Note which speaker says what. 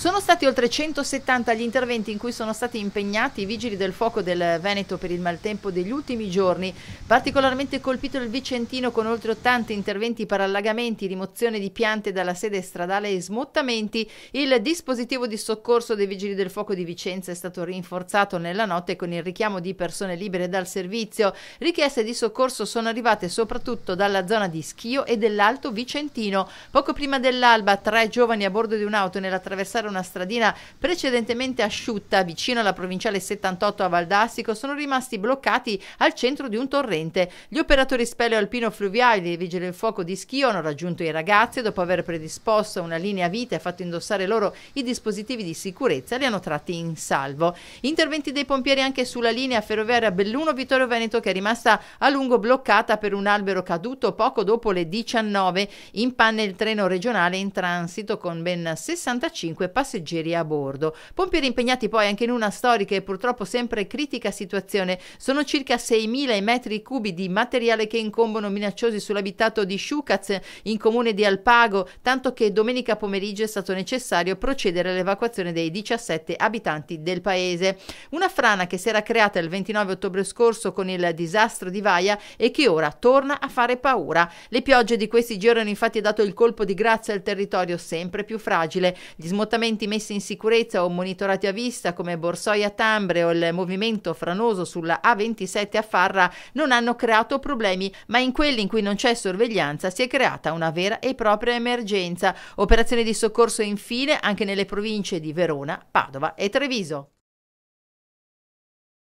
Speaker 1: Sono stati oltre 170 gli interventi in cui sono stati impegnati i vigili del fuoco del Veneto per il maltempo degli ultimi giorni, particolarmente colpito il Vicentino con oltre 80 interventi per allagamenti, rimozione di piante dalla sede stradale e smottamenti. Il dispositivo di soccorso dei vigili del fuoco di Vicenza è stato rinforzato nella notte con il richiamo di persone libere dal servizio. Richieste di soccorso sono arrivate soprattutto dalla zona di Schio e dell'Alto Vicentino. Poco prima dell'alba, tre giovani a bordo di un'auto nell'attraversare una stradina precedentemente asciutta vicino alla provinciale 78 a Valdastico sono rimasti bloccati al centro di un torrente. Gli operatori speleo alpino fluviali dei Vigili del Fuoco di Schio hanno raggiunto i ragazzi e dopo aver predisposto una linea vita e fatto indossare loro i dispositivi di sicurezza li hanno tratti in salvo. Interventi dei pompieri anche sulla linea ferroviaria Belluno Vittorio Veneto che è rimasta a lungo bloccata per un albero caduto poco dopo le 19. In panne il treno regionale in transito con ben 65 passeggeri passeggeri a bordo. Pompieri impegnati poi anche in una storica e purtroppo sempre critica situazione. Sono circa 6.000 i metri cubi di materiale che incombono minacciosi sull'abitato di Sciucaz in comune di Alpago, tanto che domenica pomeriggio è stato necessario procedere all'evacuazione dei 17 abitanti del paese. Una frana che si era creata il 29 ottobre scorso con il disastro di Vaia e che ora torna a fare paura. Le piogge di questi giorni hanno infatti dato il colpo di grazia al territorio sempre più fragile. Gli smottamenti interventi messi in sicurezza o monitorati a vista come Borsoia Tambre o il movimento franoso sulla A27 a Farra non hanno creato problemi, ma in quelli in cui non c'è sorveglianza si è creata una vera e propria emergenza. Operazioni di soccorso infine anche nelle province di Verona, Padova e Treviso.